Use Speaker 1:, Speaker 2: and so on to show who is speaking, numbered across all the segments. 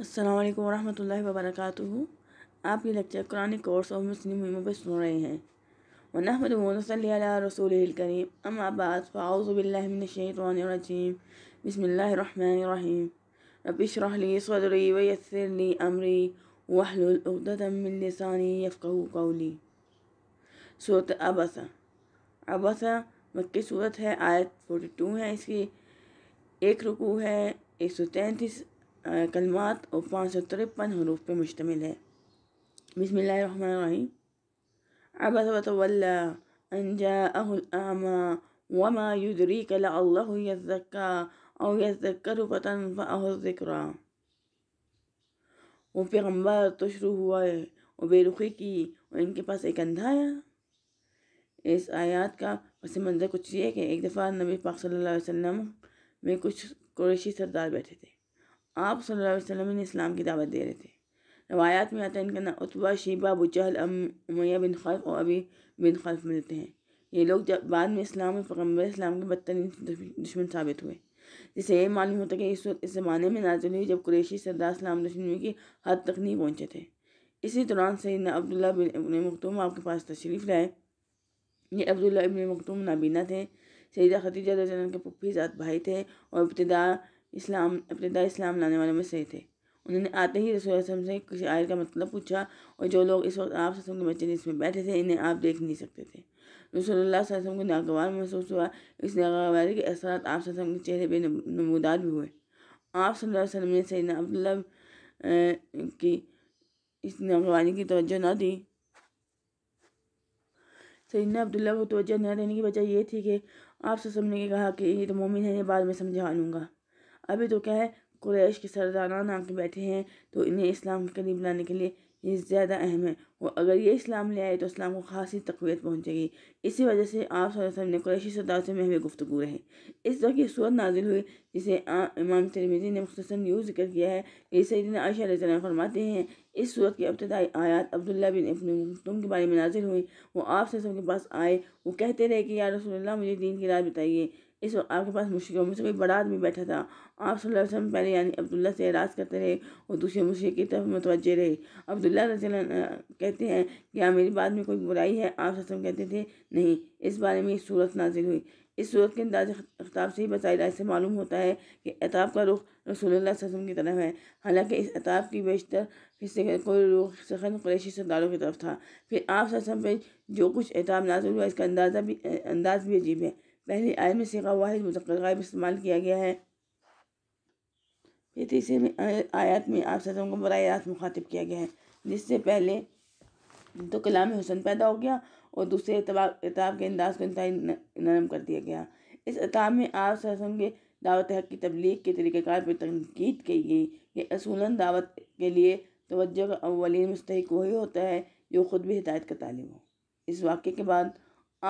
Speaker 1: अस्सलाम वालेकुम रहमतुल्लाहि व आपकी लेक्चर कुरानी कोर्स और मुस्लिम वीमों पर सुन रहे हैं वनहमद रसूल करीम अम आबाद फ़ाउज़बिल्लिनशैतरजीम बसमीम रबिशरहली सदरी वयसरली अमरी वहलतमिलसानी कौली सूरत अबसा अबसा मक्की सूरत है आयत 42 है इसकी एक रुकू है एक सौ तैंतीस कलमात और पाँच सौ तिरपन हरूफ पर मुश्तमिल है बसमीम अबस अब अनजा अहुलआमा वमा युदरी कला अल्लाह और वो पैगम्बर तो शुरू हुआ है और बेरुखी की और इनके पास एक अंधा आया इस आयात का पस मंज़र कुछ ये कि एक दफ़ा नबी पाक सल्लल्लाहु अलैहि वसल्लम में कुछ कुरैशी सरदार बैठे थे आप सल्लल्लाहु अलैहि वसल्लम इस्लाम की दावत दे रहे थे रवायात में आता है इनका नाम उतबा शीबा अबू चहल उमैया बिन खल्फ और अभी बिन खल्फ मिलते हैं ये लोग जब बाद में इस्लाम और पैगम्बर इस्लाम के बदतरीन दुश्मन साबित हुए जिसे ये मालूम होता है कि इस वक्त इस ज़माने में नाजिल हुई जब कुरेशी सरदार इस्लाम दुश्मनी की हद तक नहीं पहुँचे थे इसी दौरान सैद अब्दुल्ला बिन इबन मखतूम आपके पास तशरीफ़ लाए ये अब्दुल्ला इबन मखतूम नाबीना थे सैदा खतीजा के पुप्पी ज़ात भाई थे और इब्तदा इस्लाम अपने इस्लाम लाने वालों में से थे उन्होंने आते ही रसोल रसम से किसी आयत का मतलब पूछा और जो लोग इस वक्त आप रसम के बच्चे इसमें बैठे थे इन्हें आप देख नहीं सकते थे रसोल्ला को नागवार महसूस हुआ इस नागवारी के असर आप रसम के चेहरे पर नमूदार भी हुए आप वसम ने सैना अब्दुल्ला की इस नागवारी की तोज्जो ना दी सैदना अब्दुल्ला को तोज्जो न देने की वजह यह थी कि आप वसम ने कहा कि ये तो मोमिन है बाद में समझा लूँगा अभी तो क्या है कुरैश के सरदारान आके बैठे हैं तो इन्हें इस्लाम के करीब लाने के लिए ये ज़्यादा अहम है और अगर ये इस्लाम ले आए तो इस्लाम को खासी तकवीत पहुँचेगी इसी वजह से आप ने कुरैशी सरदार से महवे गुफ्तु रहे इस वक्त की सूरत नाजिल हुई जिसे आ, इमाम तिरमिजी ने मुख्तर यूँ जिक्र किया है ये दिन आयशा फरमाते हैं इस सूरत की इब्तदाई आयात अब्दुल्ला बिन इबन के बारे में नाजिल हुई वो आप के पास आए वो कहते रहे कि यार रसोल्ला मुझे दीन की राय बताइए इस वक्त आपके पास मुश्किल में से कोई बड़ा आदमी बैठा था आप वसल्लम पहले यानी अब्दुल्ला से एराज करते रहे और दूसरे मुश्किल की तरफ मुतवज रहे अब्दुल्ला कहते हैं कि हाँ मेरी बात में कोई बुराई है आप सल्लम कहते थे नहीं इस बारे में सूरत नाजिल हुई इस सूरत के अंदाज खिताब से ही बसाइला से मालूम होता है कि अताब का रुख रसूल वसम की तरफ है हालांकि इस अताब की बेशतर हिस्से कोई रुख सखन क्रैशी सरदारों की तरफ था फिर आप वसम पर जो कुछ अताब नाजुल हुआ इसका अंदाजा भी अंदाज भी अजीब है पहली आय में सीखा वाहिद मुतकर गायब इस्तेमाल किया गया है फिर तीसरे में आयात में आप सदों को बर रात मुखातिब किया गया है जिससे पहले तो कलाम हुसन पैदा हो गया और दूसरे अताब के अंदाज को इंतहा नरम कर दिया गया इस अताब में आप सरसम के दावत हक की तबलीग के तरीक़ार पर तनकीद की गई कि असूला दावत के लिए तोज्जो का अवलिन मुस्तक वही होता है जो ख़ुद भी हिदायत का तालीम हो इस वाक़े के बाद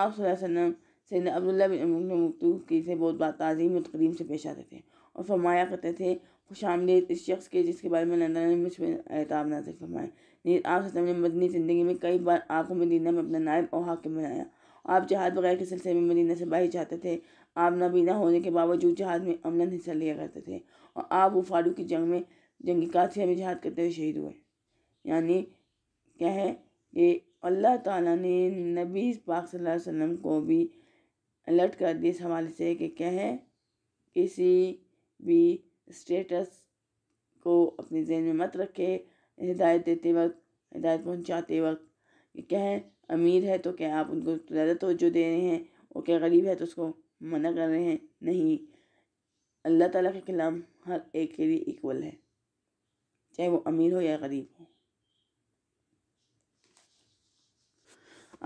Speaker 1: आप वसल्लम सैद अब्दुल्ला बिन मकतूब की से बहुत बात तज़ीम और तकरीम से पेश आते थे और फरमाया करते थे खुश आमदीद इस शख्स के जिसके बारे में लंदन ने मुझे एहताब एताब नाजिल फरमाया नीर आप ने मदनी ज़िंदगी में कई बार आपको मदीना में अपना नायब और हाकिम बनाया आप जहाद वगैरह के सिलसिले में मदीना से बाहर जाते थे आप नबीना होने के बावजूद जहाद में अमला हिस्सा लिया करते थे और आप वो फारूक की जंग में जंगी काथिया में जहाद करते हुए शहीद हुए यानी क्या है कि अल्लाह ताला ने नबी पाक सल्लल्लाहु अलैहि वसल्लम को भी अलर्ट कर दिए इस हवाले से कि क्या है किसी भी स्टेटस को अपने जहन में मत रखे हिदायत देते वक्त हिदायत पहुँचाते वक्त कि क्या है अमीर है तो क्या आप उनको ज़्यादा तोजो दे रहे हैं और क्या गरीब है तो उसको मना कर रहे हैं नहीं अल्लाह ताला के कलाम हर एक के लिए इक्वल है चाहे वो अमीर हो या गरीब हो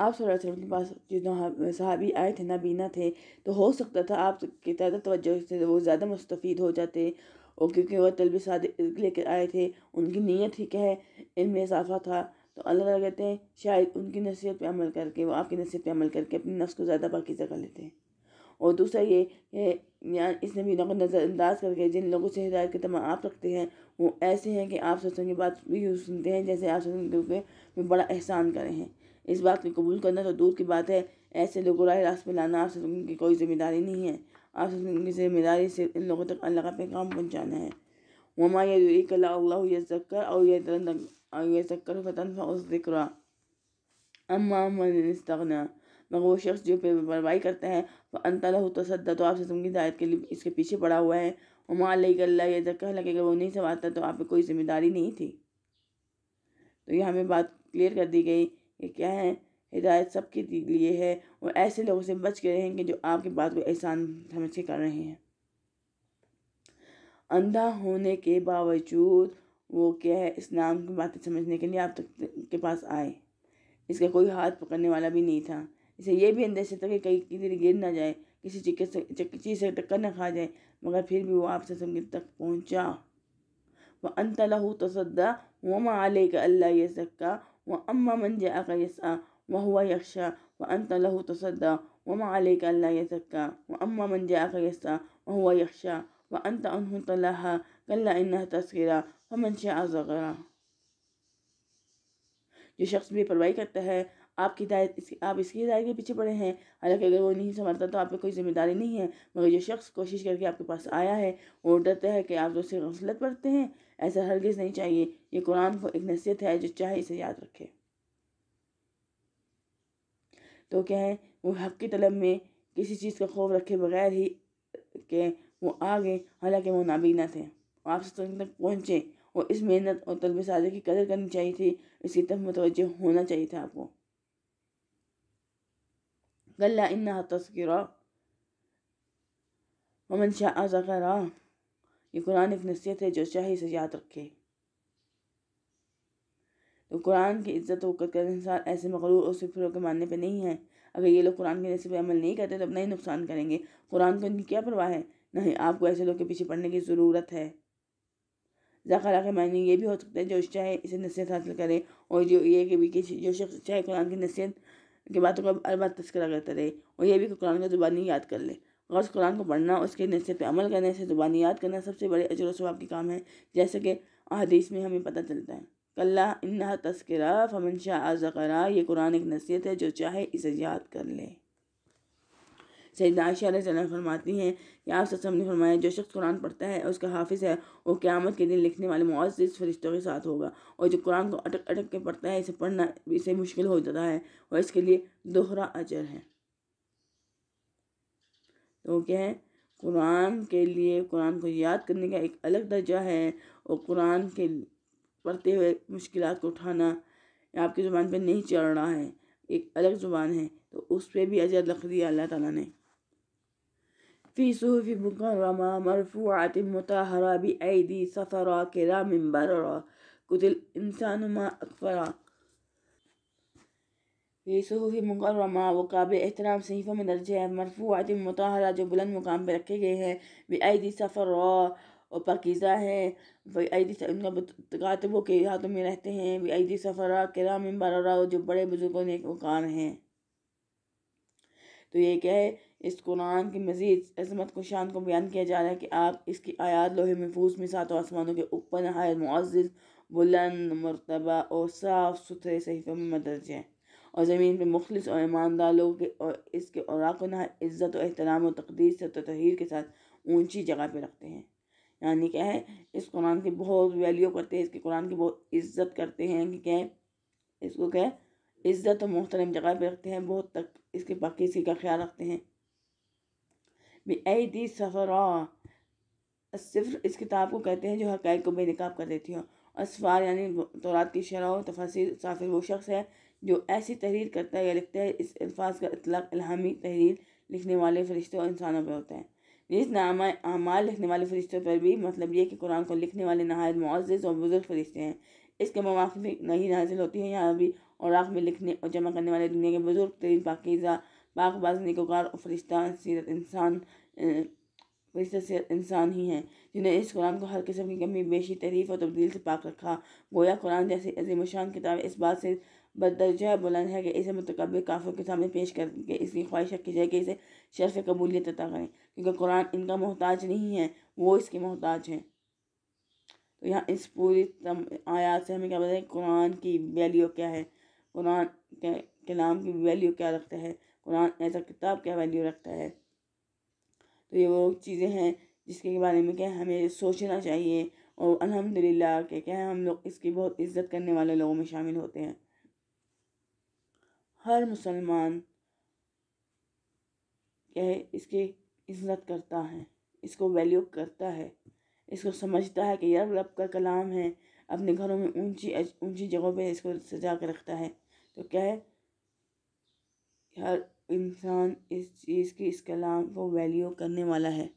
Speaker 1: आप सल्लल्लाहु अलैहि के पास जो सहाबी आए थे नबीना थे तो हो सकता था आप के ज़्यादा तवज्जो से वो ज़्यादा मुस्तफ़ जाते और क्योंकि वह तलब शादी लेकर आए थे उनकी नीयत ही क्या है इनमें इजाफा था तो अल्लाह ताला कहते हैं शायद उनकी नसीहत पर अमल करके वो आपकी नसीहत पर अमल करके अपने नफ्स को ज़्यादा पाकिज़ा कर लेते हैं और दूसरा ये कि इस नबीना को नज़रअंदाज करके जिन लोगों से हिदायत के तमाम आप रखते हैं वो ऐसे हैं कि आप सोचने की बात भी सुनते हैं जैसे आप सत्संग के बड़ा एहसान करें हैं इस बात को कबूल करना तो दूर की बात है ऐसे लोगों राय रास्त में लाना आपसे की कोई ज़िम्मेदारी नहीं है आपसे की जिम्मेदारी से इन लोगों तक अल्लाह का पैगाम पहुँचाना है ममा वमा चक्कर और चक्कर फ़तन उस अम्मा मस्तना मगर वो शख्स जो परवाही करता है वह अनतला हो तो सद्दा तो आपसे तुम हिदायत के लिए इसके पीछे पड़ा हुआ है उमा यह चक्कर लगे लगेगा वो नहीं संवारता तो आप कोई जिम्मेदारी नहीं थी तो यहाँ हमें बात क्लियर कर दी गई ये क्या है हिदायत सबके लिए है और ऐसे लोगों से बच के रहेंगे जो आपकी बात को एहसान समझ के कर रहे हैं अंधा होने के बावजूद वो क्या है इस्लाम की बातें समझने के लिए आप तक के पास आए इसका कोई हाथ पकड़ने वाला भी नहीं था इसे ये भी अंदेशा था कि कहीं किसी गिर ना जाए किसी चीज से चीज़ से टक्कर ना खा जाए मगर फिर भी वो आपसे संगीत तक पहुँचा वह अंत लहू तसदा वो आले का अल्लाह ये सक्का وأما من جاءك يسعى وهو يخشى وأنت له تصدى وما عليك ألا يزكى وأما من جاءك يسعى وهو يخشى وأنت عنه تلاها كلا إنها تذكرة فمن شاء ذكره जो शख्स भी परवाही करता है आपकी हिदायत इसकी आप इसकी हिदायत के पीछे पड़े हैं हालांकि अगर वो नहीं समझता तो आप पे कोई जिम्मेदारी नहीं है मगर जो शख्स कोशिश करके आपके पास आया है वो डरता है कि आप जो उससे गफलत बरतते हैं ऐसा हरगिज़ नहीं चाहिए ये कुरान को एक नसीहत है जो चाहे इसे याद रखे तो क्या है वो हक़ की तलब में किसी चीज़ का खौफ रखे बगैर ही के वो आ गए हालांकि वो नाबीना थे आपसे तो तक तक पहुँचे और इस मेहनत और तलब साजे की कदर करनी चाहिए थी इसकी तरफ मुतवजह होना चाहिए था आपको गल्ला इन्ना तस्करा ममन शाह जकरा ये कुरान एक नसीहत है जो चाहे इसे याद रखे तो कुरान की इज्जत तो वक़्त कर इंसान ऐसे मगरूर और सिफरों के मानने पे नहीं है अगर ये लोग कुरान के नसीब अमल नहीं करते तो अपना ही नुकसान करेंगे कुरान को इनकी क्या परवाह है नहीं आपको ऐसे लोग के पीछे पढ़ने की ज़रूरत है जखरा के मायने ये भी हो सकता है जो चाहे इसे नसीहत हासिल करे और जो ये कि भी जो शख्स चाहे कुरान की नसीहत की बातों का अलबा तस्करा करता रहे और ये भी कुरान का ज़ुबानी याद कर ले गौस कुरान को पढ़ना उसके नसीहत पर अमल करना इसे ज़ुबानी याद करना सबसे बड़े अजर वाब के काम है जैसे कि अदीस में हमें पता चलता है कल्ला इन्ना तस्करा फमन शाह ज़रा ये कुरान एक नसीहत है जो चाहे इसे याद कर ले सैद जन फरमाती हैं कि आप सब ने फरमाया जो शख्स कुरान पढ़ता है उसका हाफिज है वो क़्यामत के दिन लिखने वाले मुआज़ फरिश्तों के साथ होगा और जो कुरान को अटक अटक के पढ़ता है इसे पढ़ना इसे मुश्किल हो जाता है और इसके लिए दोहरा अजर है तो क्या है कुरान के लिए कुरान को याद करने का एक अलग दर्जा है और कुरान के पढ़ते हुए मुश्किल को उठाना आपकी ज़ुबान पर नहीं रहा है एक अलग ज़ुबान है तो उस पर भी अजर रख दिया अल्लाह ताला ने फ़ी सूफ़ी मुकरमा मरफूआत मतहरा भी सफ़रा किरा मिम्बर कुतिल इंसान मा अकफरा ये सूफ़ी मुकरमा काबिल एहतराम सहीफ़ों में दर्ज है मरफूआत मतहरा जो बुलंद मुकाम पर रखे गए हैं बेआदी सफ़र और पाकिज़ा है बेआदी उनका कातबों के हाथों में रहते हैं बेआदी सफ़रा कराम बररा जो बड़े बुजुर्गों ने वकार हैं तो ये क्या है इस कुरान की मज़ीद अजमत को शान को बयान किया जा रहा है कि आप इसकी आयात लोहे महफूज में सातों आसमानों के ऊपर नहाय मुआज़ बुलंद मरतबा और साफ़ सुथरे सहीफ़ों में मदर्ज हैं और ज़मीन पर मुखलस और ईमानदार लोग और इसके और इज़्ज़त और अहतराम और तकदीर से तहर के साथ ऊँची जगह पर रखते हैं यानी क्या है इस कुरान की बहुत वैल्यू करते हैं इसके कुरान की बहुत इज़्ज़त करते हैं कि क्या है इसको क्या है इज़्ज़त और मोहतरम जगह पर रखते हैं बहुत तक इसके पाकिसी का ख्याल रखते हैं दी सफ़रा सिर्फ इस किताब को कहते हैं जो हक़ को बेनकाब कर देती हो असफ़ार यानी तोरात की शराह तफसर साफिर वो शख्स है जो ऐसी तहरीर करता है या लिखता है इस अल्फाज का इतलाक इलामी तहरीर लिखने वाले फरिश्तों और इंसानों पर होता है जिस नामा अमाल लिखने वाले फरिश्तों पर भी मतलब ये कि कुरान को लिखने वाले नहायत मुआज़ और बुज़ुर्ग फरिश्ते हैं इसके मवाफिक नहीं हासिल होती है यहाँ भी और राख में लिखने और जमा करने वाले दुनिया के बुज़ुर्ग तरीन पाकिज़ा पाकबाज निकोकार और फरिश्ता सीरत इंसान फरिश्ता सीरत इंसान ही हैं जिन्हें इस कुरान को हर किस्म की कमी बेशी तहरीफ और तब्दील से पाक रखा गोया कुरान जैसे अजीम शान किताब इस बात से बदरजा बुलंद है कि इसे मतकबल काफ़ों के सामने पेश करके इसकी ख्वाहिश रखी जाए कि इसे शर्फ कबूलियत अदा करें क्योंकि कुरान इनका मोहताज नहीं है वो इसके मोहताज हैं तो यहाँ इस पूरी आयात से हमें क्या बताएँ कुरान की वैल्यू क्या है कुरान के कलाम की वैल्यू क्या रखता है कुरान एज किताब क्या वैल्यू रखता है तो ये वो चीज़ें हैं जिसके बारे में क्या हमें सोचना चाहिए और अल्हम्दुलिल्लाह के क्या है हम लोग इसकी बहुत इज्जत करने वाले लोगों में शामिल होते हैं हर मुसलमान यह इसकी इज्जत करता है इसको वैल्यू करता है इसको समझता है कि यार रब का कलाम है अपने घरों में ऊंची ऊंची जगहों पे इसको सजा कर रखता है तो क्या है हर इंसान इस चीज़ की इस कलाम को वैल्यू करने वाला है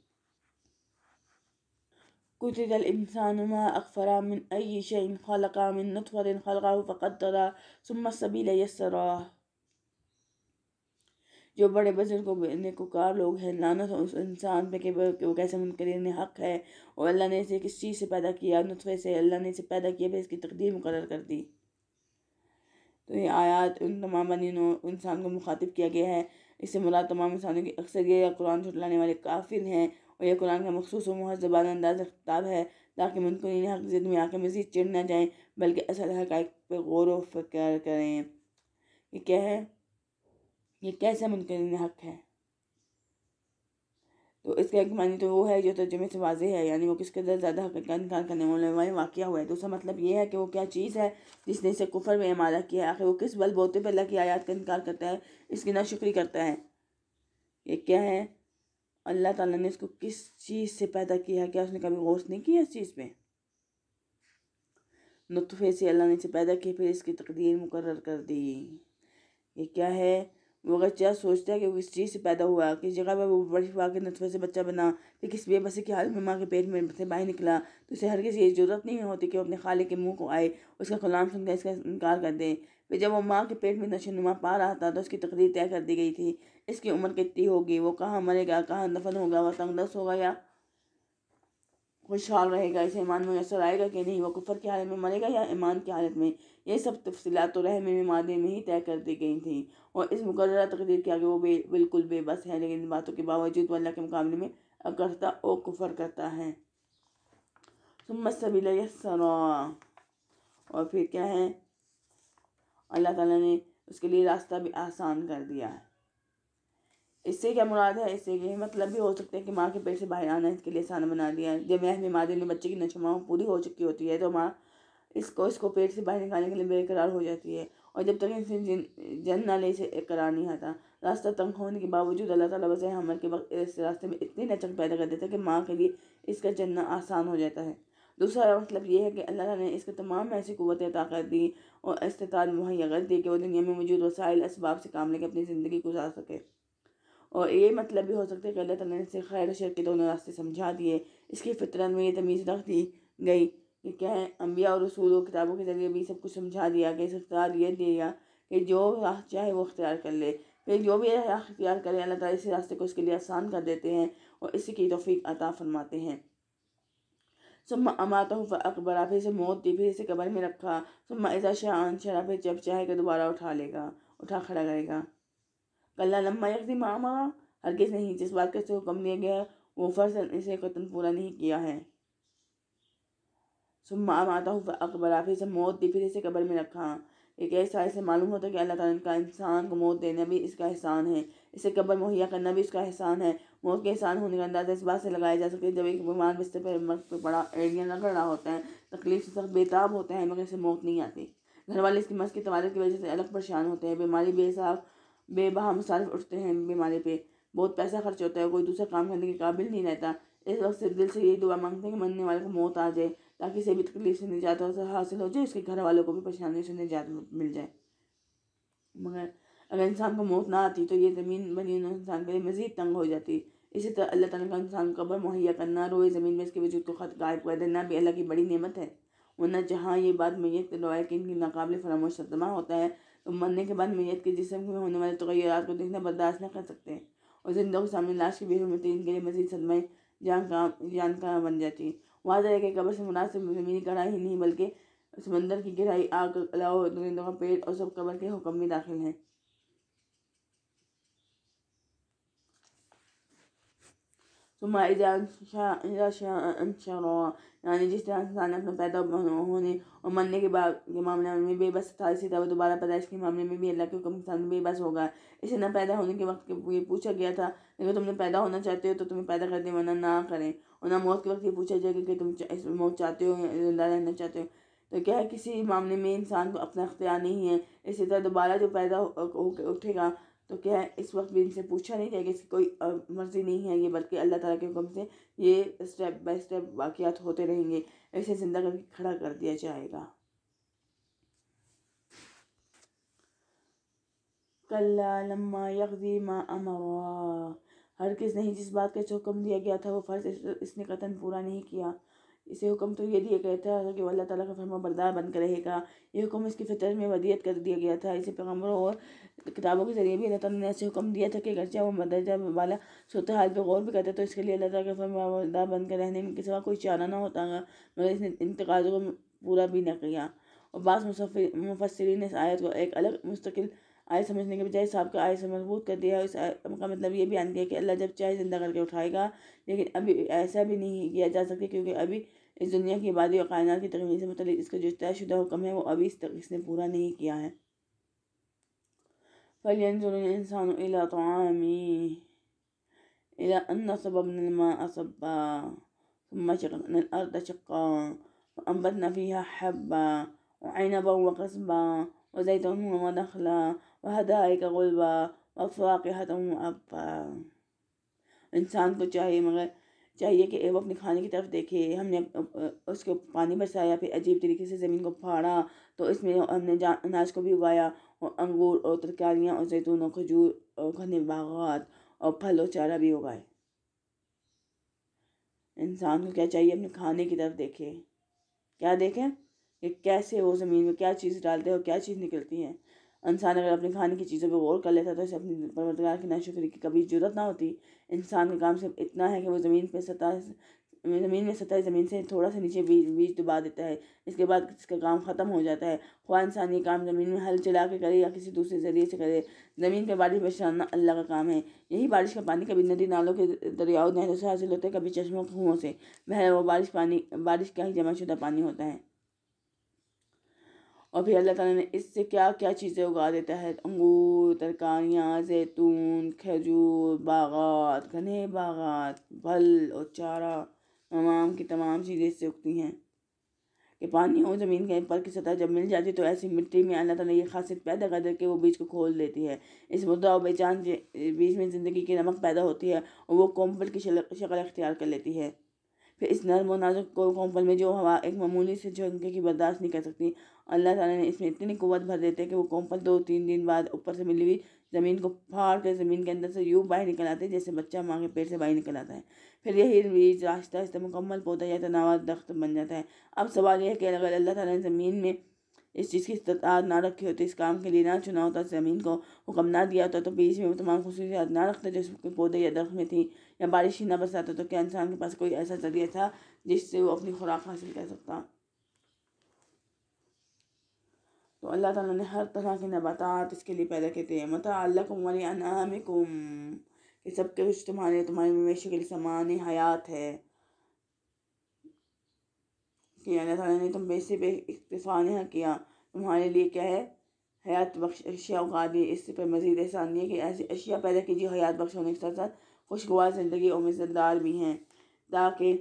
Speaker 1: कुतिल इंसान मा अकफरा मिन अई शैन खलका मिन नतफ़र खलका फ़कत तरा सुम जो बड़े को कार लोग हैं लानत उस इंसान पे कि वो कैसे मुनकरीन हक है और अल्लाह ने इसे किस चीज़ से पैदा किया नुतफ़े से अल्लाह ने इसे पैदा किया फिर इसकी तकदीर मुकर कर दी तो ये आयात उन तमाम इंसान को मुखातिब किया गया है इससे मुराद तमाम इंसानों की अक्सर ये कुरान छुटलाने वाले काफ़िल हैं और यह कुरान का मखसूस और महजबान अंदाज खिताब है ताकि मुनकिन हक जिद में आके मज़ीद चिड़ ना जाएँ बल्कि असल हक़ पर गौर व फकर करें ये क्या है ये कैसे मुनकर हक है तो इसका एक मानी तो वो है जो तर्जुमे से वाजे है यानी वो किसके अंदर ज़्यादा हक का इनकार करने वाले वाले वाक़ हुआ है तो उसका मतलब ये है कि वो क्या चीज़ है जिसने इसे कुफर में इमारा किया है आखिर वो किस बल बोते पर अल्लाह की आयात का इनकार करता है इसकी ना शुक्री करता है ये क्या है अल्लाह ताला ने इसको किस चीज़ से पैदा किया है क्या उसने कभी गौश नहीं किया इस चीज़ पर नुतफ़े से अल्लाह ने इसे पैदा किया फिर इसकी तकदीर मुकर कर दी ये क्या है मगर चेयर सोचता है कि वो किस चीज़ से पैदा हुआ किस जगह पर वो बड़ी हुआ के नतफे से बच्चा बना फिर किस बेबसी की हाल में माँ के पेट में से बाहर निकला तो उसे हर किसी की जरूरत नहीं होती कि वो अपने खाले के मुंह को आए उसका गुलाम सुनकर इसका इनकार कर दें फिर जब वो माँ के पेट में नशोनुमा पा रहा था तो उसकी तकदीर तय कर दी गई थी इसकी उम्र कितनी होगी वो कहाँ मरेगा कहाँ दफन होगा वह तंगदस होगा या खुशहाल रहेगा इसे ईमान मैसर आएगा कि नहीं वह कुफर की हालत में मरेगा या ईमान की हालत में ये सब तफसीत तो रहमे में मादे में ही तय कर दी गई थी और इस मुकर तकदीर के आगे वो बे बिल्कुल बेबस है लेकिन इन बातों के बावजूद वल्ला के मुकाबले में अकड़ता और कुफर करता है सुमत और फिर क्या है अल्लाह ताला ने उसके लिए रास्ता भी आसान कर दिया है इससे क्या मुराद है इससे यही मतलब भी हो सकता है कि माँ के पेट से बाहर आना इसके लिए आसान बना दिया है जब मैं मादे में बच्चे की नशमाओं पूरी हो चुकी होती है तो माँ इसको इसको पेट से बाहर निकालने के लिए बेकरार हो जाती है और जब तक इनसे जन नाले से करार नहीं आता रास्ता तंग होने के बावजूद अल्लाह ताला वजह हमर के वक्त इस रास्ते में इतनी लचक पैदा कर देता है कि माँ के लिए इसका जन्ना आसान हो जाता है दूसरा मतलब ये है कि अल्लाह ने इसको तमाम ऐसी कुतें अदा कर दी और इस्तात मुहैया कर दी कि वो दुनिया में मौजूद वसाइल इसबाब से काम लेकर अपनी ज़िंदगी गुजार सके और ये मतलब भी हो सकता है कि अल्लाह तला ने इसे खैर शर के दोनों रास्ते समझा दिए इसकी फितरत में ये तमीज़ रख दी गई कि क्या है अम्बिया और रसूल और किताबों के ज़रिए भी सब कुछ समझा दिया गया इस अख्तियार ये दिया कि जो राह चाहे वो अख्तियार कर ले फिर जो भी राह अख्तियार करें अल्लाह ताला इसी रास्ते को उसके लिए आसान कर देते हैं और इसी की तोफ़ी अता फरमाते हैं सुम्मा अमात हूँ अकबरा फिर इसे मौत दी फिर इसे कबर में रखा सुम्मा ऐसा शाह शराब फिर जब चाहे दोबारा उठा लेगा उठा खड़ा करेगा कल्ला लम्बा यकदी मामा हरगिज़ नहीं जिस बात का से हुक्म दिया गया वो फ़र्ज इसे कतन पूरा नहीं किया है सुम्मा माता हूँ अकबरा फिर से मौत दी फिर इसे कबर में रखा एक ऐसा ऐसे मालूम होता है कि अल्लाह ताला का इंसान को मौत देना भी इसका एहसान है इसे कब्र मुहैया करना भी इसका एहसान है मौत के एहसान होने का अंदाज़ा इस बात से लगाया जा सकता है जब एक बीमार बिस्तर पर मत पर पड़ा एड़ियाँ लग रहा होता है तकलीफ से सख्त बेताब होता है मगर इसे मौत नहीं आती घर वाले इसकी मस्त की तवारत की वजह से अलग परेशान होते हैं बीमारी बेसाफ बेबाह मसारफ उठते हैं बीमारी पे बहुत पैसा खर्च होता है कोई दूसरा काम करने के काबिल नहीं रहता इस वक्त से दिल से यही दुआ मांगते हैं कि मरने वाले को मौत आ जाए ताकि भी तकलीफ से निजात हासिल हो जाए इसके घर वालों को भी परेशानी से निजात मिल जाए मगर अगर इंसान को मौत ना आती तो ये ज़मीन बनी इंसान के लिए मज़ीद तंग हो जाती इसी तरह अल्लाह तला का इंसान कबर मुहैया करना रोए ज़मीन में इसके वजूद को खत गायब कर देना भी अल्लाह की बड़ी नियमत है वरना जहाँ ये बात मैत रोए कि इनकी नाकबिल फरामोश सदमा होता है तो मरने के बाद मैयत के जिसम में होने वाले तगैरत तो को देखना बर्दाश्त न कर सकते हैं और जिंदों के सामने लाश की बेहूमती इनके लिए मजीद सदमाई जान का जान का बन जाती है वाजह है कि कबर से मुनासिब से ज़मीनी ही नहीं बल्कि समंदर की गहराई आग अलाव का पेड़ और सब कबर के हुक्म में दाखिल हैं ثم إذا شاء إذا شاء انشرا यानी जिस तरह से सानिया अपना पैदा होने और मरने के बाद के मामले में बेबस था इसी तरह दोबारा पैदाइश के मामले में भी अल्लाह के हुक्म के बेबस होगा इसे न पैदा होने के वक्त ये पूछा गया था अगर तुमने पैदा होना चाहते हो तो तुम्हें पैदा कर दें वरना ना करें और ना मौत के वक्त ये पूछा जाएगा कि तुम इस मौत चाहते हो या जिंदा रहना चाहते हो तो क्या है किसी मामले में इंसान को अपना अख्तियार नहीं है इसी तरह दोबारा जो पैदा होकर उठेगा तो क्या है इस वक्त भी इनसे पूछा नहीं जाएगा इसकी कोई मर्ज़ी नहीं है ये बल्कि अल्लाह ताला के हुक्म से ये स्टेप बाय स्टेप वाक़ात होते रहेंगे ऐसे ज़िंदा करके खड़ा कर दिया जाएगा कल्ला लम्मा हर किस नहीं जिस बात का जो हुक्म दिया गया था वो फ़र्ज़ इसने कतन पूरा नहीं किया इसे हुक्म तो ये दिया गया था कि अल्लाह ताला का फरमा बरदार बनकर रहेगा ये हुक्म इसकी फितर में वदियत कर दिया गया था इसे पैगम्बरों और किताबों के ज़रिए भी अल्लाह ताला ने ऐसे हुक्म दिया था कि अगरचे वो मदरजा वाला सोते हाल पर गौर भी करते तो इसके लिए अल्लाह ताला का फरमा बरदार बनकर रहने में किसी का कोई चारा ना होता मगर इसने इन तकाजों को पूरा भी न किया और बास मुफसरीन ने इस आयत को एक अलग मुस्तकिल आयत समझने के बजाय साहब का आय से मजबूत कर दिया इस का मतलब ये बयान किया कि अल्लाह जब चाहे ज़िंदा करके उठाएगा लेकिन अभी ऐसा भी नहीं किया जा सकता क्योंकि अभी اس دنیا کی عبادی و کائنات کی تقریبی سے متعلق اس کا جو طے شدہ حکم ہے وہ ابھی اس تک اس نے پورا نہیں کیا ہے فلینظر الانسان الى طعامی الى ان صببنا الماء صبا ثم شَقْنَا الارض شقا وانبتنا فيها حبا وعنبا وقصبا وزيتون ونخلا وهدائك غلبا وفاقهة وابا انسان کو چاہیے مگر चाहिए कि वो अपने खाने की तरफ देखे हमने उसके पानी बरसाया फिर अजीब तरीके से ज़मीन को फाड़ा तो इसमें हमने अनाज को भी उगाया और अंगूर और तरकारियाँ और जैतून और खजूर और घने बागात और फल और चारा भी उगाए इंसान को क्या चाहिए अपने खाने की तरफ देखे क्या देखें कि कैसे वो ज़मीन में क्या चीज़ डालते हैं और क्या चीज़ निकलती है इंसान अगर अपने खाने की चीज़ों पर गौर कर लेता तो इसे अपनी परवरदगार की नाशुक्री की कभी जरूरत ना होती इंसान का काम सिर्फ इतना है कि वो ज़मीन पर सतह ज़मीन में सतह ज़मीन से थोड़ा सा नीचे बीज बीज दबा देता है इसके बाद इसका काम ख़त्म हो जाता है खुआ इंसान ये काम ज़मीन में हल चला के करे या किसी दूसरे ज़रिए से करे ज़मीन पर बारिश बचाना अल्लाह का काम है यही बारिश का पानी कभी नदी नालों के दरियाओं नहरों से हासिल होता है कभी चश्मों कुओं से बहरा वो बारिश पानी बारिश का ही जमाशुदा पानी होता है और फिर अल्लाह ताला ने इससे क्या क्या चीज़ें उगा देता है अंगूर तरकारियाँ जैतून खजूर बागात घने बागात फल और चारा तमाम की तमाम चीज़ें इससे उगती हैं कि पानी हो ज़मीन के पर की सतह जब मिल जाती है तो ऐसी मिट्टी में अल्लाह ताला ये खासियत पैदा कर देकर वो बीज को खोल देती है इस मुद्दा और बेचान बीज में ज़िंदगी की नमक पैदा होती है और वो कोम्पल की शक्ल अख्तियार कर लेती है फिर इस नरम व नाजुक कोम्पल में जो हवा एक मामूली से झोंके की बर्दाश्त नहीं कर सकती अल्लाह ताला ने इसमें इतनी कुत भर देते हैं कि वो कोम्पल दो तीन दिन बाद ऊपर से मिली हुई ज़मीन को फाड़ कर ज़मीन के अंदर से यूँ बाहर निकल आते हैं जैसे बच्चा माँ के पेट से बाहर निकल आता है फिर यही बीज आहिस्ता आहिस्ता मुकम्मल पौधा या तनावा दख्त बन जाता है अब सवाल यह है कि अगर अल्लाह ताला ने ज़मीन में इस चीज़ की इस्तात ना रखी होती इस काम के लिए ना चुना होता ज़मीन को हुक्म ना दिया होता तो बीज में वो तमाम खसूसियात ना रखते जो पौधे या दरख्त में थी या बारिश ही ना बरसाता तो क्या इंसान के पास कोई ऐसा ज़रिया था जिससे वो अपनी खुराक हासिल कर सकता तो अल्लाह ताला ने हर तरह के नबातात इसके लिए पैदा किए थे मतलब वली अनामिकुम कि सब कुछ तुम्हारे तुम्हारे मवेशी के लिए समान हयात है कि अल्लाह ताला ने तुम बेसे पे इतफा नहीं किया तुम्हारे लिए क्या है हयात बख्श अशिया उगा दी इससे पर मज़ीद एहसान है कि ऐसी अशिया पैदा कीजिए हयात बख्श होने के साथ साथ खुशगवार ज़िंदगी और मज़ेदार भी हैं ताकि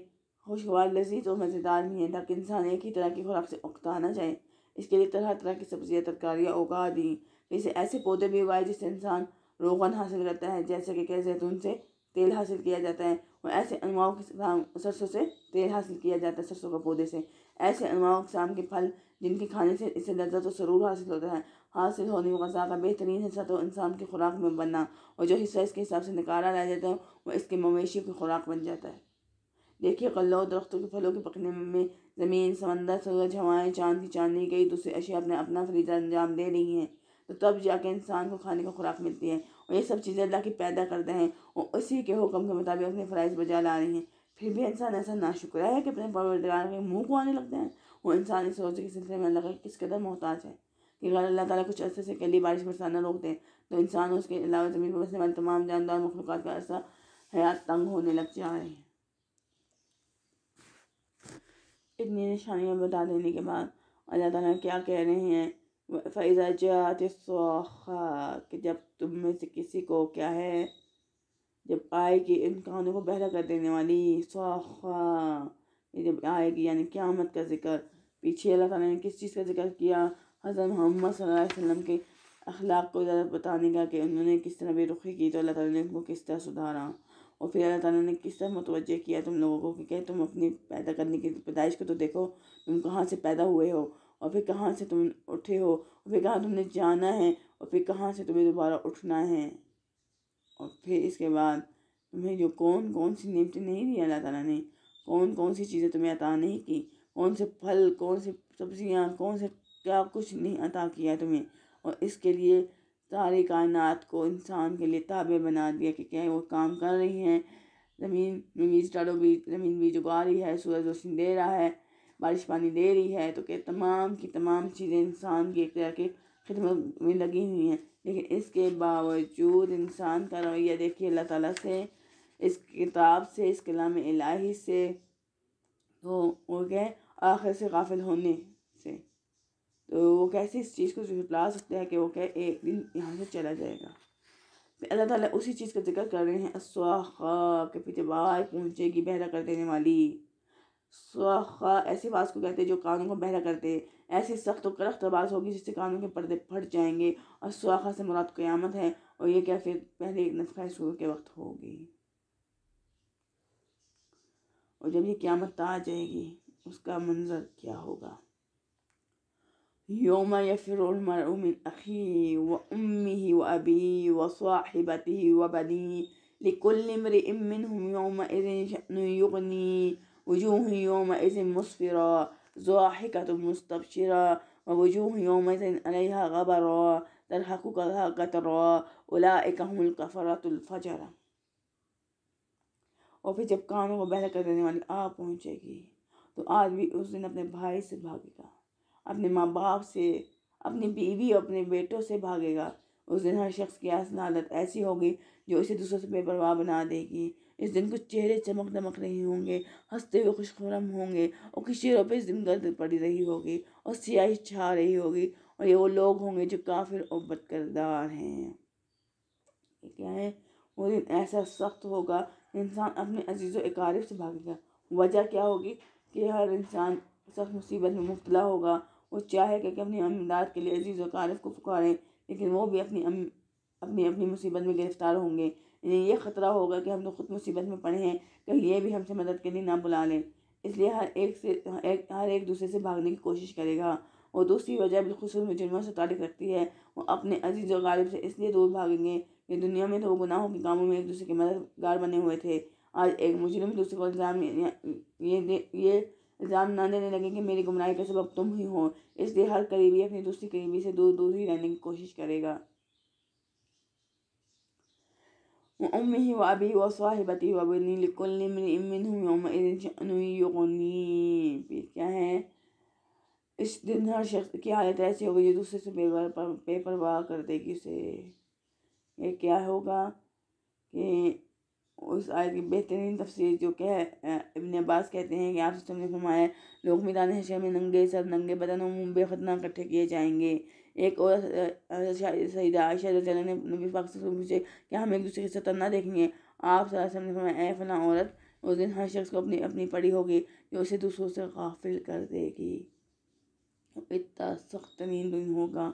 Speaker 1: खुशगवार लजीज और मज़ेदार भी हैं ताकि इंसान एक ही तरह की खुराक से उगता ना जाए इसके लिए तरह तरह की सब्जियां तरकारियाँ उगा दी जैसे ऐसे पौधे भी उगाए जिससे इंसान रोगन हासिल करता है जैसे कि कैसे तो उनसे तेल हासिल किया जाता है और ऐसे अनवाओं के सरसों से तेल हासिल किया जाता है सरसों के पौधे से ऐसे अनवाओं शाम के फल जिनके खाने से इससे लज्जत तो सरूर हासिल होता है हासिल होने वज़ा का बेहतरीन हिस्सा तो इंसान की खुराक में बनना और जो हिस्सा इसके हिसाब से निकाला लाया जाता है वह इसके मवेशी की खुराक बन जाता है देखिए गल्ला दरख्तों के फलों के पकने में ज़मीन समंदर सूरज हवाएं चांद की चांदनी कई दूसरी अशिया अपने अपना फरीदा अंजाम दे रही हैं तो तब जाके इंसान को खाने को खुराक मिलती है और ये सब चीज़ें अल्लाह की पैदा करते हैं और उसी के हुक्म के मुताबिक अपने फ़राइज़ बजा ला रही हैं फिर भी इंसान ऐसा नाशुक्र है कि अपने परवरदगार के मुँह को आने लगते हैं और इंसान इस रोज़े के सिलसिले में अल्लाह का किस कदर मोहताज है कि अगर अल्लाह ताला कुछ अरसे से अकेली बारिश बरसाना रोक दें तो इंसान उसके अलावा ज़मीन पर बसने वाले तमाम जानदार मखलूक का ऐसा हयात तंग होने लग जा रहे हैं इतनी निशानियाँ बता देने के बाद अल्लाह ताला क्या कह रहे हैं फ़ैज़ा जात कि जब तुम में से किसी को क्या है जब आएगी इन कानों को बहरा कर देने वाली सौखा जब आएगी यानी क़्यामत का जिक्र पीछे अल्लाह ताला ने किस चीज़ का जिक्र किया हज़रत मोहम्मद वसल्लम के अखलाक को ज़्यादा बताने का कि उन्होंने किस तरह बेरुखी की तो अल्लाह ताला ने उनको किस तरह सुधारा और फिर अल्लाह ताला ने किस तरह मुतवजह किया तुम लोगों को कि कहे तुम अपनी पैदा करने की पैदाइश को तो देखो तुम कहाँ से पैदा हुए हो और फिर कहाँ से तुम उठे हो और फिर कहाँ तुमने जाना है और फिर कहाँ से तुम्हें दोबारा उठना है और फिर इसके बाद तुम्हें जो कौन कौन सी नियमतें नहीं दी अल्लाह ताला ने कौन कौन सी चीज़ें तुम्हें अता नहीं की कौन से फल कौन से सब्जियाँ कौन से क्या कुछ नहीं अता किया तुम्हें और इसके लिए सारी कायनात को इंसान के लिए ताबे बना दिया कि क्या वो काम कर रही हैं ज़मीन में बीज डालो बीज ज़मीन बीज उगा रही है सूरज रोशनी दे रहा है बारिश पानी दे रही है तो क्या तमाम की तमाम चीज़ें इंसान की एक तरह की खिदमत में लगी हुई हैं लेकिन इसके बावजूद इंसान का रवैया देखिए अल्लाह ताला से इस किताब से इस कलाम इलाही से तो हो गए आखिर से गाफिल होने तो वो कैसे इस चीज़ को झुटला सकते हैं कि वो क्या एक दिन यहाँ से चला जाएगा फिर अल्लाह ताला उसी चीज़ का जिक्र कर रहे हैं अस्वाखा के पीछे बाहर पहुँचेगी बहरा कर देने वाली स्वाखा ऐसी बात को कहते हैं जो कानों को बहरा करते ऐसी सख्त और करख्त आवाज़ होगी जिससे कानों के पर्दे फट जाएंगे और स्वाखा से मुराद क़यामत है और ये क्या फिर पहले नफा शुरू के वक्त होगी और जब ये क़्यामत आ जाएगी उसका मंज़र क्या होगा يوم يفر المرء من أخيه وأمه وأبيه وصاحبته وبنيه لكل امرئ منهم يومئذ شأن يغني وجوه يومئذ مصفرة ضاحكة مستبشرة ووجوه يومئذ عليها غبرة ترهقها قترة أولئك هم الكفرة الفجرة وفي جب كانوا कानों الدنيا والآب कर देने वाली आप पहुंचेगी तो आज भी उस दिन अपने भाई अपने माँ बाप से अपनी बीवी और अपने बेटों से भागेगा उस दिन हर शख्स की आसन हालत ऐसी होगी जो इसे दूसरों से बेपरवाह बना देगी इस दिन कुछ चेहरे चमक दमक रहे होंगे हंसते हुए खुशखुरम होंगे और कुछ चेहरों पर इस दिन गर्द पड़ी रही होगी और सियाही छा रही होगी और ये वो लोग होंगे जो काफिर और बदकरदार हैं क्या है वो दिन ऐसा सख्त होगा इंसान अपने अजीज़ वकारब से भागेगा वजह क्या होगी कि हर इंसान सख्त मुसीबत में मुबला होगा वो चाहे कि अपनी अमदाद के लिए अजीज़ और कारफ़ को पुकारें लेकिन वो भी अपनी अपनी अपनी मुसीबत में गिरफ़्तार होंगे इन्हें यह ख़तरा होगा कि हम तो खुद मुसीबत में पड़े हैं कहीं ये भी हमसे मदद के लिए ना बुला लें इसलिए हर एक से एक, हर एक दूसरे से भागने की कोशिश करेगा और दूसरी वजह बिलखसूस मुजरमों से तारीफ रखती है वो अपने अजीज़ और गालिब से इसलिए दूर भागेंगे कि दुनिया में तो वो गुनाहों के कामों में एक दूसरे के मददगार बने हुए थे आज एक मुजरम दूसरे को इल्ज़ाम ये ये इल्ज़ाम ना देने लगे कि मेरी गुमराही का सबब तुम ही हो इसलिए हर करीबी अपनी दूसरी करीबी से दूर दूर ही रहने की कोशिश करेगा उम्मी व क्या है इस दिन हर शख्स की हालत ऐसी होगी जो दूसरे से बेपर पर बेपरवाह कर देगी उसे ये क्या होगा कि उस आयत की बेहतरीन तफसीर जो कह इबन अब्बास कहते हैं कि आप सिस्टम ने फरमाया लोग मैदान हशर में नंगे सर नंगे बदन और मुंबे खतना इकट्ठे किए जाएंगे एक और सईदा आयशा ने नबी पाक से पूछे कि हम एक दूसरे की सतर ना देखेंगे आप सर ने फरमाया फला औरत उस दिन हर शख्स को अपनी अपनी पड़ी होगी जो उसे दूसरों से गाफिल कर देगी तो इतना सख्त नींद होगा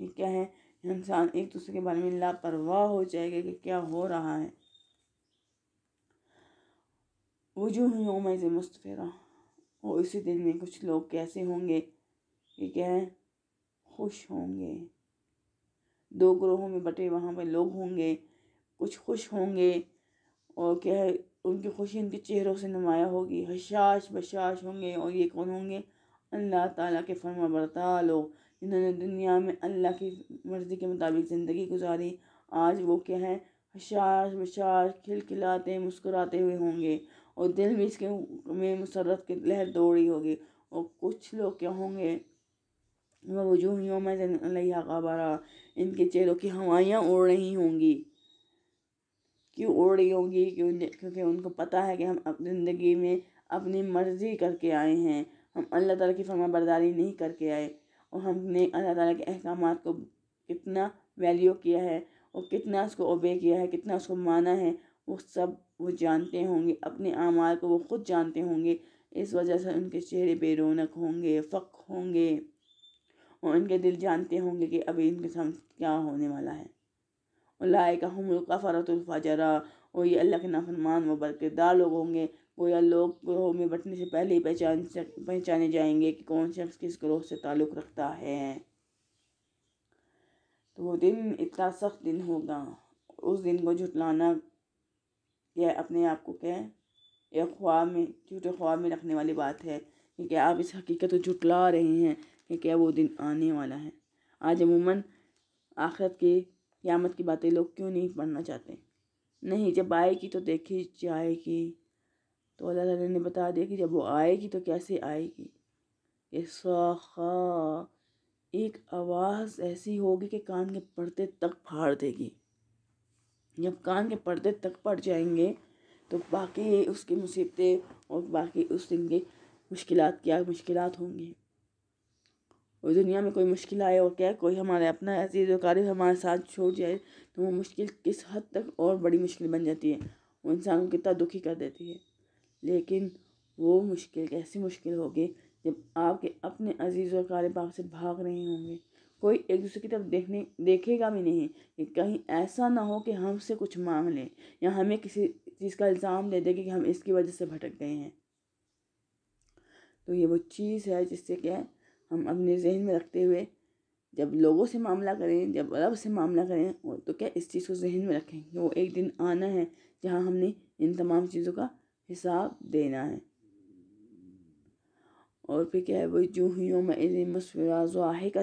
Speaker 1: कि क्या है इंसान एक दूसरे के बारे में लापरवाह हो जाएगा कि क्या हो रहा है मैं योम मुस्तफ़रा और इसी दिन में कुछ लोग कैसे होंगे ये क्या है खुश होंगे दो ग्रोहों में बटे वहाँ पर लोग होंगे कुछ खुश होंगे और क्या है उनकी खुशी उनके चेहरों से नुमाया होगी हशाश बशाश होंगे और ये कौन होंगे अल्लाह ताला के फर्मा बरता लोग जिन्होंने दुनिया में अल्लाह की मर्ज़ी के मुताबिक ज़िंदगी गुजारी आज वो क्या है हशाश बशाश खिलखिलाते मुस्कुराते हुए होंगे और दिल भी इसके में मुसरत की लहर दौड़ी होगी और कुछ लोग क्या होंगे वह वजूह योम कबारा इनके चेहरों की हवाइयाँ उड़ रही होंगी क्यों उड़ रही होंगी क्यों क्योंकि उनको पता है कि हम अपनी ज़िंदगी में अपनी मर्ज़ी करके आए हैं हम अल्लाह ताला की फर्मा बरदारी नहीं करके आए और हमने अल्लाह ताला के अहकाम को कितना वैल्यू किया है और कितना उसको ओबे किया है कितना उसको माना है वो सब वो जानते होंगे अपने आमार को वो खुद जानते होंगे इस वजह से उनके चेहरे रौनक होंगे फ़क होंगे और उनके दिल जानते होंगे कि अभी इनके सामने क्या होने वाला है लाए का हम फ़रतुल्फ़रा और ये अल्लाह के नाफरमान व बरकदार लोग होंगे या लोग ग्रोह में बटने से पहले ही पहचान सक पहचाने जाएंगे कि कौन शख्स किस ग्रोह से ताल्लुक़ रखता है तो वो दिन इतना सख्त दिन होगा उस दिन को झुटलाना यह अपने आप को क्या है एक ख्वाब में झूठे ख्वाब में रखने वाली बात है क्योंकि आप इस हकीकत को झुटला रहे हैं कि क्या वो दिन आने वाला है आज अमूमन आखिरत के क़्यामत की बातें लोग क्यों नहीं पढ़ना चाहते नहीं जब आएगी तो देखी जाएगी तो अल्लाह ताला ने बता दिया कि जब वो आएगी तो कैसे आएगी ये सखा एक आवाज़ ऐसी होगी कि कान के पर्दे तक फाड़ देगी जब कान के पर्दे तक पड़ जाएंगे तो बाकी उसकी मुसीबतें और बाकी उस दिन की मुश्किल क्या मुश्किल होंगी और दुनिया में कोई मुश्किल आए और क्या कोई हमारे अपना अजीज़ वकारीब हमारे साथ छोड़ जाए तो वो मुश्किल किस हद तक और बड़ी मुश्किल बन जाती है वो इंसान को कितना दुखी कर देती है लेकिन वो मुश्किल कैसी मुश्किल होगी जब आपके अपने अजीज़ वकारीब से भाग रहे होंगे कोई एक दूसरे की तरफ देखने देखेगा भी नहीं कि कहीं ऐसा ना हो कि हमसे कुछ मांग लें या हमें किसी चीज़ का इल्ज़ाम दे दे कि हम इसकी वजह से भटक गए हैं तो ये वो चीज़ है जिससे क्या है हम अपने जहन में रखते हुए जब लोगों से मामला करें जब रब से मामला करें तो क्या इस चीज़ को जहन में रखें कि वो एक दिन आना है जहाँ हमने इन तमाम चीज़ों का हिसाब देना है और फिर क्या है वजूह जूहियों मसफरा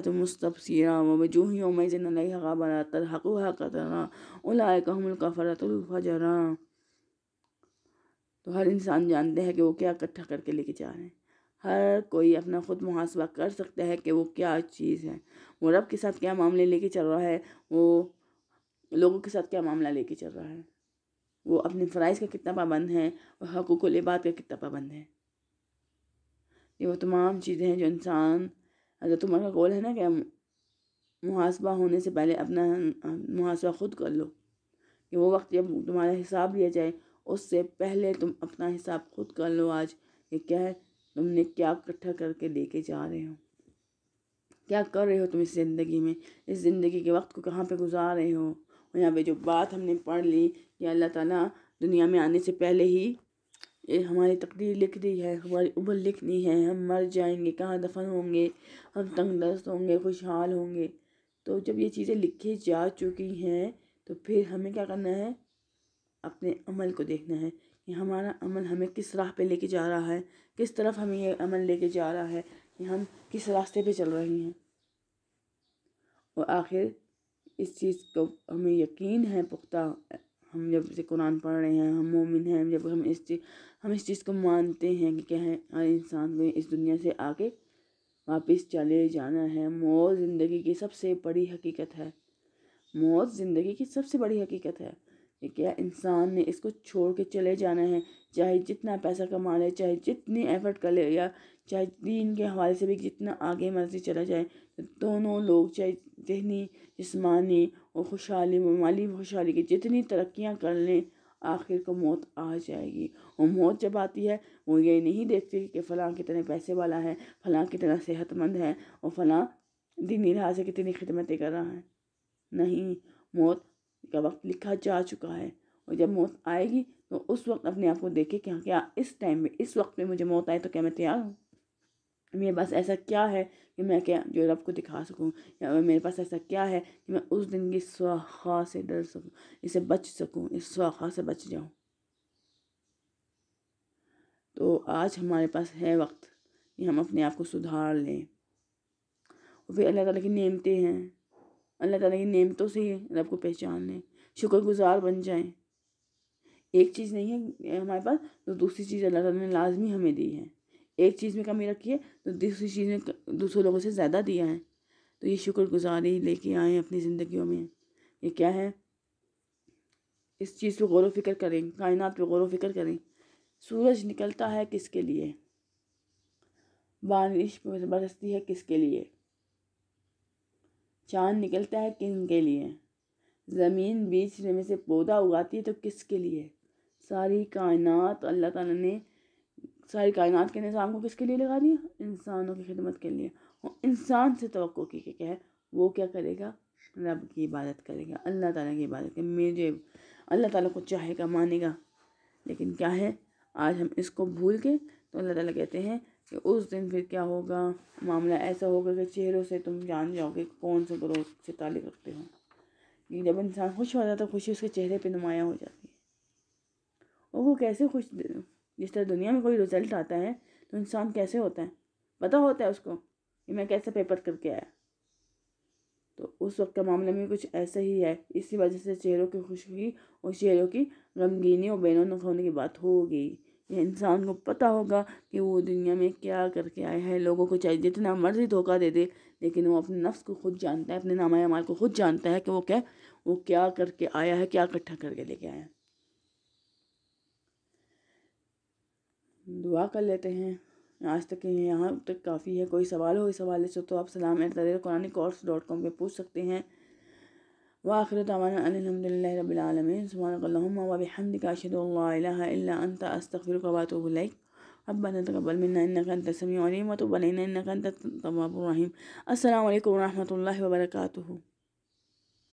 Speaker 1: जिन मुस्तबसरा वजूह यौम बरातर हकुहा कतरा उलाकफरतुलफजरा तो हर इंसान जानते हैं कि वो क्या इकट्ठा करके लेके जा रहे हैं हर कोई अपना ख़ुद मुहासबा कर सकता है कि वो क्या चीज़ है वो रब के साथ क्या मामले लेके चल रहा है वो लोगों के साथ क्या मामला लेके चल रहा है वो अपने फ़राइज़ का कितना पाबंद है और हकूक़ का कितना पाबंद है ये वो तमाम चीज़ें हैं जो इंसान अगर तुम्हारा गोल है ना कि मुहासबा होने से पहले अपना मुहासबा ख़ुद कर लो कि वो वक्त जब तुम्हारा हिसाब लिया जाए उससे पहले तुम अपना हिसाब खुद कर लो आज कि क्या है तुमने क्या इकट्ठा करके लेके जा रहे हो क्या कर रहे हो तुम इस ज़िंदगी में इस ज़िंदगी के वक्त को कहाँ पे गुजार रहे हो यहाँ पे जो बात हमने पढ़ ली कि अल्लाह ताला दुनिया में आने से पहले ही ये हमारी तकदीर लिख दी है हमारी उम्र लिख दी है हम मर जाएंगे कहाँ दफन होंगे हम तंगदस्त होंगे खुशहाल होंगे तो जब ये चीज़ें लिखी जा चुकी हैं तो फिर हमें क्या करना है अपने अमल को देखना है कि हमारा अमल हमें किस राह पे लेके जा रहा है किस तरफ हमें ये अमल लेके जा रहा है कि हम किस रास्ते पे चल रहे हैं और आखिर इस चीज़ को हमें यकीन है पुख्ता हम जब से कुरान पढ़ रहे हैं हम मोमिन हैं जब हम इस चीज़ हम इस चीज़ को मानते हैं कि क्या है हर इंसान को इस दुनिया से आके वापस चले जाना है मौत ज़िंदगी की सबसे बड़ी हकीकत है मौत ज़िंदगी की सबसे बड़ी हकीकत है कि क्या इंसान ने इसको छोड़ के चले जाना है चाहे जितना पैसा कमा ले चाहे जितनी एफर्ट कर ले या चाहे दीन के हवाले से भी जितना आगे मर्जी चला जाए दोनों लोग चाहे जहनी जिसमानी और खुशहाली माली खुशहाली की जितनी तरक्कियां कर लें आखिर को मौत आ जाएगी और मौत जब आती है वो ये नहीं देखते कि फ़लाँ कितने पैसे वाला है फ़लाँ कितना सेहतमंद है और फ़लाँ दिन लिहाज से कितनी खिदमतें कर रहा है नहीं मौत का वक्त लिखा जा चुका है और जब मौत आएगी तो उस वक्त अपने आप को देखे कि हाँ क्या इस टाइम में इस वक्त में मुझे मौत आए तो क्या मैं तैयार हूँ मेरे पास ऐसा क्या है कि मैं क्या जो रब को दिखा सकूं या मेरे पास ऐसा क्या है कि मैं उस दिन की सुखा से डर सकूं इसे बच सकूं इस स्वाखा से बच जाऊं तो आज हमारे पास है वक्त कि हम अपने आप को सुधार लें और फिर अल्लाह ताला की नियमतें हैं अल्लाह ताला की नियमतों से ही रब को पहचान लें शुक्रगुजार बन जाएं एक चीज़ नहीं है हमारे पास तो दूसरी चीज़ अल्लाह ताला ने लाजमी हमें दी है एक चीज़ में कमी रखी है तो दूसरी चीज़ में दूसरे लोगों से ज़्यादा दिया है तो ये शुक्रगुजारी लेके आएँ अपनी ज़िंदगियों में ये क्या है इस चीज़ पर गौर फिक्र करें कायनात पर गौर फिक्र करें सूरज निकलता है किसके लिए बारिश बरसती है किसके लिए चांद निकलता है किन के लिए ज़मीन बीच में से पौधा उगाती है तो किसके लिए सारी कायनात अल्लाह ताला ने सारी कायनात के निज़ाम को किसके लिए लगा दिया इंसानों की खिदमत के लिए और इंसान से तो की क्या है वो क्या करेगा रब की इबादत करेगा अल्लाह ताला की इबादत करेगा मेरे अल्लाह ताला को चाहेगा मानेगा लेकिन क्या है आज हम इसको भूल के तो अल्लाह ताला कहते हैं कि उस दिन फिर क्या होगा मामला ऐसा होगा कि चेहरों से तुम जान जाओगे कौन से ग्रोह से ताल्लुक़ रखते हो जब इंसान खुश हो जाता है तो खुशी उसके चेहरे पर नुमाया हो जाती है और वो कैसे खुश जिस तरह दुनिया में कोई रिजल्ट आता है तो इंसान कैसे होता है पता होता है उसको कि मैं कैसे पेपर करके आया तो उस वक्त के मामले में कुछ ऐसा ही है इसी वजह से चेहरों की खुशबू और चेहरों की गमगीनी और बेनौनक खोने की बात होगी इंसान को पता होगा कि वो दुनिया में क्या करके आया है लोगों को चाहे जितना मर्जी धोखा दे दे लेकिन वो अपने नफ्स को खुद जानता है अपने नामा माल को खुद जानता है कि वो क्या वो क्या करके आया है क्या इकट्ठा करके लेके आया है दुआ कर लेते हैं आज तक यहाँ तक काफ़ी है कोई सवाल हो इस हवाले से तो आप सलाम कुरानी कोर्स डॉट कॉम पर पूछ सकते हैं वाखिर तमानदल रबालमीन अब अस्तफ़िर वातुबल अब्बना तकबल मिन्ना इन्नका अंत समीउ